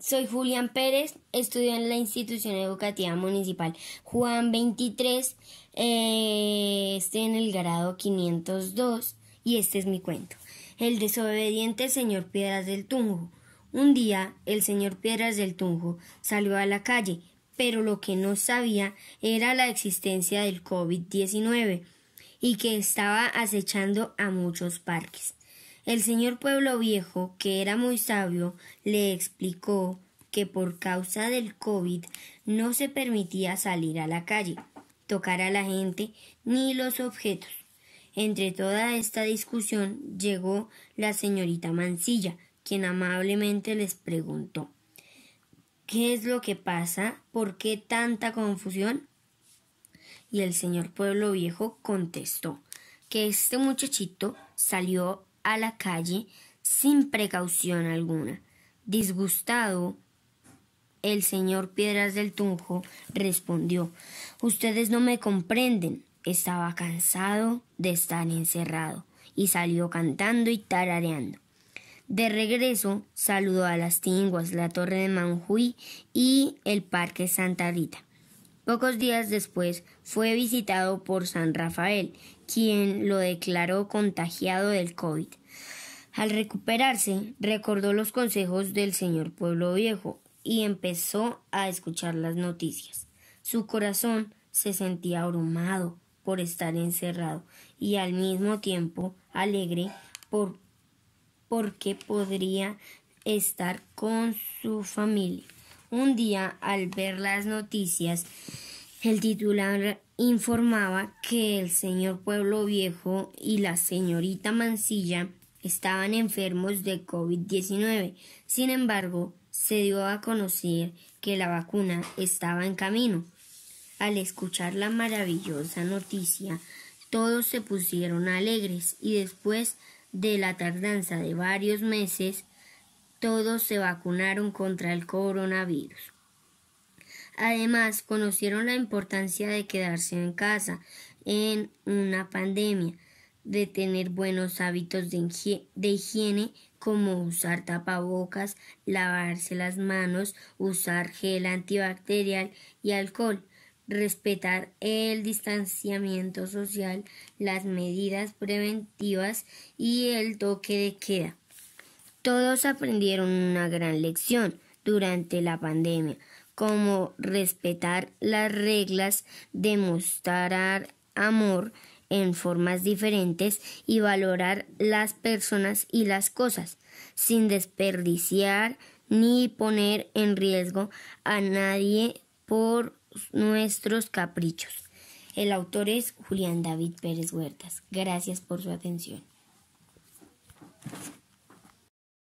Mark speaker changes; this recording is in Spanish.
Speaker 1: Soy Julián Pérez, estudio en la institución educativa municipal Juan 23, eh, estoy en el grado 502 y este es mi cuento. El desobediente señor Piedras del Tunjo. Un día el señor Piedras del Tunjo salió a la calle, pero lo que no sabía era la existencia del COVID-19 y que estaba acechando a muchos parques. El señor Pueblo Viejo, que era muy sabio, le explicó que por causa del COVID no se permitía salir a la calle, tocar a la gente ni los objetos. Entre toda esta discusión llegó la señorita Mansilla, quien amablemente les preguntó ¿Qué es lo que pasa? ¿Por qué tanta confusión? Y el señor Pueblo Viejo contestó que este muchachito salió la calle sin precaución alguna. Disgustado, el señor Piedras del Tunjo respondió Ustedes no me comprenden. Estaba cansado de estar encerrado y salió cantando y tarareando. De regreso saludó a las Tinguas, la Torre de Manjuy y el Parque Santa Rita. Pocos días después fue visitado por San Rafael, quien lo declaró contagiado del COVID. Al recuperarse, recordó los consejos del señor Pueblo Viejo y empezó a escuchar las noticias. Su corazón se sentía abrumado por estar encerrado y al mismo tiempo alegre por, porque podría estar con su familia. Un día, al ver las noticias, el titular informaba que el señor Pueblo Viejo y la señorita Mancilla estaban enfermos de COVID-19. Sin embargo, se dio a conocer que la vacuna estaba en camino. Al escuchar la maravillosa noticia, todos se pusieron alegres y después de la tardanza de varios meses, todos se vacunaron contra el coronavirus. Además, conocieron la importancia de quedarse en casa en una pandemia, de tener buenos hábitos de, higiene como usar tapabocas, lavarse las manos, usar gel antibacterial y alcohol, respetar el distanciamiento social, las medidas preventivas y el toque de queda. Todos aprendieron una gran lección durante la pandemia, como respetar las reglas, demostrar amor en formas diferentes y valorar las personas y las cosas, sin desperdiciar ni poner en riesgo a nadie por nuestros caprichos. El autor es Julián David Pérez Huertas. Gracias por su atención.